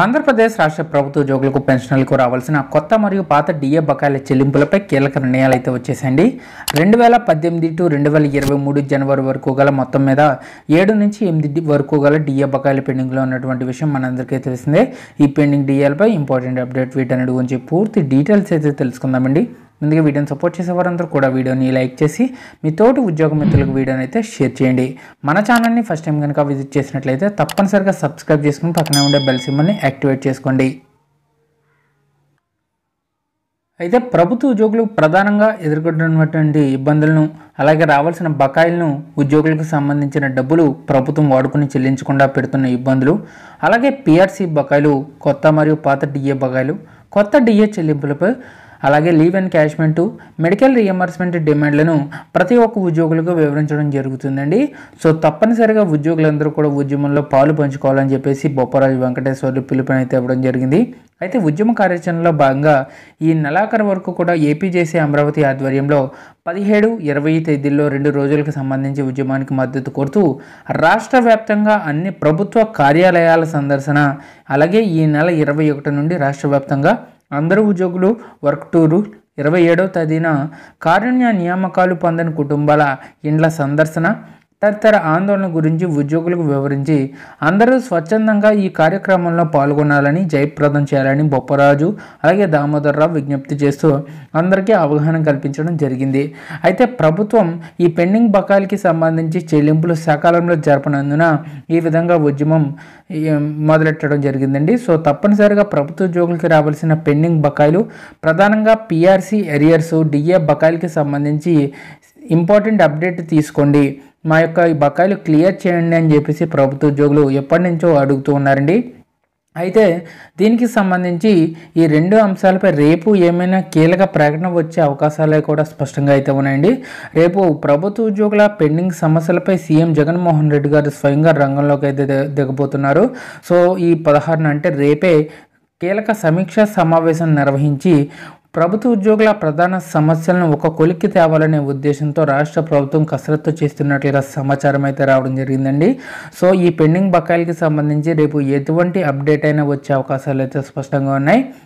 ఆంధ్రప్రదేశ్ రాష్ట్ర ప్రభుత్వ ఉద్యోగులకు పెన్షన్లకు రావాల్సిన కొత్త మరియు పాత డిఏ బకాయిల చెల్లింపులపై కీలక నిర్ణయాలు అయితే వచ్చేసండి రెండు వేల పద్దెనిమిది టు రెండు వేల ఇరవై మూడు జనవరి వరకు గల మొత్తం మీద ఏడు నుంచి ఎనిమిది వరకు గల డిఏ బకాయిల పెండింగ్లో ఉన్నటువంటి విషయం మనందరికీ తెలిసిందే ఈ పెండింగ్ డిఏలపై ఇంపార్టెంట్ అప్డేట్ వీటన్నిటి గురించి పూర్తి డీటెయిల్స్ అయితే తెలుసుకుందామండి ముందుగా వీడియోని సపోర్ట్ చేసే వారందరూ కూడా వీడియోని లైక్ చేసి మీ తోటి ఉద్యోగ మిత్రులకు వీడియోని అయితే షేర్ చేయండి మన ఛానల్ని ఫస్ట్ టైం కనుక విజిట్ చేసినట్లయితే తప్పనిసరిగా సబ్స్క్రైబ్ చేసుకుని పక్కనే ఉండే బెల్ సిమ్మల్ని యాక్టివేట్ చేసుకోండి అయితే ప్రభుత్వ ఉద్యోగులు ప్రధానంగా ఎదుర్కొంటున్నటువంటి ఇబ్బందులను అలాగే రావాల్సిన బకాయిలను ఉద్యోగులకు సంబంధించిన డబ్బులు ప్రభుత్వం వాడుకుని చెల్లించకుండా పెడుతున్న ఇబ్బందులు అలాగే పిఆర్సీ బకాయిలు కొత్త మరియు పాత డిఏ బకాయిలు కొత్త డిఏ చెల్లింపులపై అలాగే లీవ్ అండ్ క్యాష్మెంట్ మెడికల్ రియంబర్స్మెంట్ డిమాండ్లను ప్రతి ఒక్క ఉద్యోగులకు వివరించడం జరుగుతుందండి సో తప్పనిసరిగా ఉద్యోగులందరూ కూడా ఉద్యమంలో పాలు పంచుకోవాలని చెప్పేసి బొప్పరాజు వెంకటేశ్వర్లు పిలుపునైతే ఇవ్వడం జరిగింది అయితే ఉద్యమ కార్యాచరణలో భాగంగా ఈ నెలాఖరు వరకు కూడా ఏపీజేసీ అమరావతి ఆధ్వర్యంలో పదిహేడు ఇరవై తేదీల్లో రెండు రోజులకు సంబంధించి ఉద్యమానికి మద్దతు కోరుతూ రాష్ట్ర వ్యాప్తంగా అన్ని ప్రభుత్వ కార్యాలయాల సందర్శన అలాగే ఈ నెల ఇరవై ఒకటి నుండి రాష్ట్ర వ్యాప్తంగా అందరూ ఉద్యోగులు వర్క్ టూరు ఇరవై ఏడవ తేదీన కారుణ్య నియామకాలు పొందని కుటుంబాల ఇండ్ల సందర్శన తదితర ఆందోళన గురించి ఉద్యోగులకు వివరించి అందరూ స్వచ్ఛందంగా ఈ కార్యక్రమంలో పాల్గొనాలని జయప్రదం చేయాలని బొప్పరాజు అలాగే దామోదరరావు విజ్ఞప్తి చేస్తూ అందరికీ అవగాహన కల్పించడం జరిగింది అయితే ప్రభుత్వం ఈ పెండింగ్ బకాయిలకి సంబంధించి చెల్లింపులు సకాలంలో జరపనందున ఈ విధంగా ఉద్యమం మొదలెట్టడం జరిగిందండి సో తప్పనిసరిగా ప్రభుత్వ ఉద్యోగులకి రావాల్సిన పెండింగ్ బకాయిలు ప్రధానంగా పిఆర్సీ ఎరియర్స్ డిఏ బకాయిలకి సంబంధించి ఇంపార్టెంట్ అప్డేట్ తీసుకోండి మా యొక్క ఈ బకాయిలు క్లియర్ చేయండి అని చెప్పేసి ప్రభుత్వ ఉద్యోగులు ఎప్పటి నుంచో అడుగుతూ ఉన్నారండి అయితే దీనికి సంబంధించి ఈ రెండు అంశాలపై రేపు ఏమైనా కీలక ప్రకటన వచ్చే అవకాశాలే కూడా స్పష్టంగా అయితే ఉన్నాయండి రేపు ప్రభుత్వ ఉద్యోగుల పెండింగ్ సమస్యలపై సీఎం జగన్మోహన్ రెడ్డి గారు స్వయంగా రంగంలోకి అయితే దిగబోతున్నారు సో ఈ పదహారున అంటే రేపే కీలక సమీక్షా సమావేశం నిర్వహించి ప్రభుత్వ ఉద్యోగుల ప్రధాన సమస్యలను ఒక కొలిక్కి తేవాలనే ఉద్దేశంతో రాష్ట్ర ప్రభుత్వం కసరత్తు చేస్తున్నట్లుగా సమాచారం అయితే రావడం జరిగిందండి సో ఈ పెండింగ్ బకాయిలకి సంబంధించి రేపు ఎటువంటి అప్డేట్ అయినా వచ్చే అవకాశాలు అయితే స్పష్టంగా ఉన్నాయి